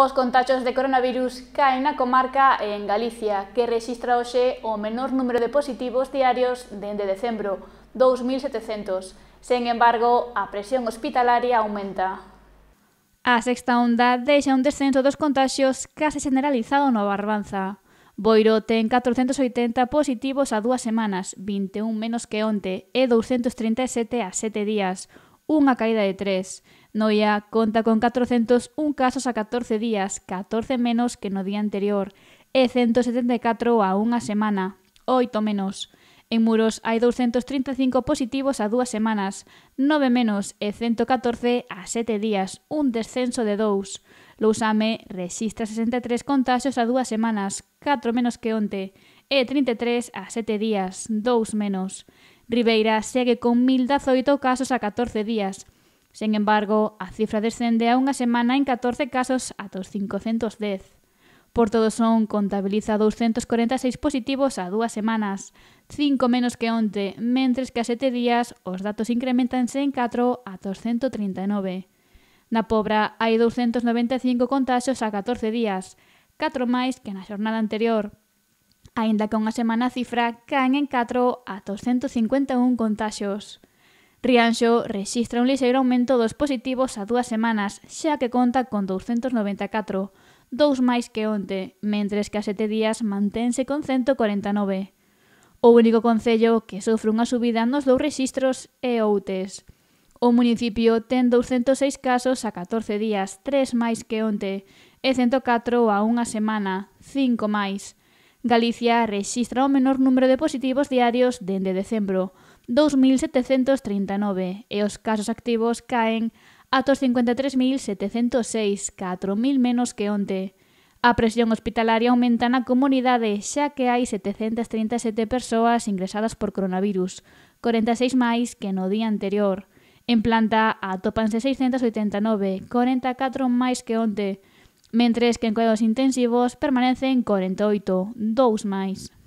Os contagios de coronavirus caen na comarca en Galicia, que rexistra hoxe o menor número de positivos diarios dende decembro, 2.700. Sen embargo, a presión hospitalaria aumenta. A sexta onda deixa un descenso dos contagios case generalizado no Barbanza. Boiro ten 480 positivos a dúas semanas, 21 menos que onte, e 237 a sete días, unha caída de 3. Noia conta con 401 casos a 14 días, 14 menos que no día anterior, e 174 a unha semana, 8 menos. En Muros hai 235 positivos a dúas semanas, 9 menos e 114 a 7 días, un descenso de 2. Lousame rexistra 63 contagios a dúas semanas, 4 menos que onte, e 33 a 7 días, 2 menos. Ribeira segue con 1018 casos a 14 días. Sen embargo, a cifra descende a unha semana en 14 casos a 2.510. 510. Por todo son, contabiliza 246 positivos a dúas semanas, cinco menos que onte, mentres que a 7 días os datos incrementanse en 4 a 239. Na Pobra hai 295 contaxos a 14 días, 4 máis que na xornada anterior. Aínda que unha semana cifra caen en 4 a 251 contagios. contaxios. Rianxo rexistra un lixeiro aumento dos positivos a dúas semanas, xa que conta con 294, dous máis que onte, mentres que a sete días manténse con 149. O único concello que sofre unha subida nos dous rexistros é Outes. O municipio ten 206 casos a 14 días, 3 máis que onte, e 104 a unha semana, 5 máis, Galicia rexistra o menor número de positivos diarios dende decembro, 2.739, e os casos activos caen a 53.706, 4.000 menos que onte. A presión hospitalaria aumenta na comunidade, xa que hai 737 persoas ingresadas por coronavirus, 46 máis que no día anterior. En planta atópanse 689, 44 máis que onte mentres que en cuidados intensivos permanecen 48, dous máis.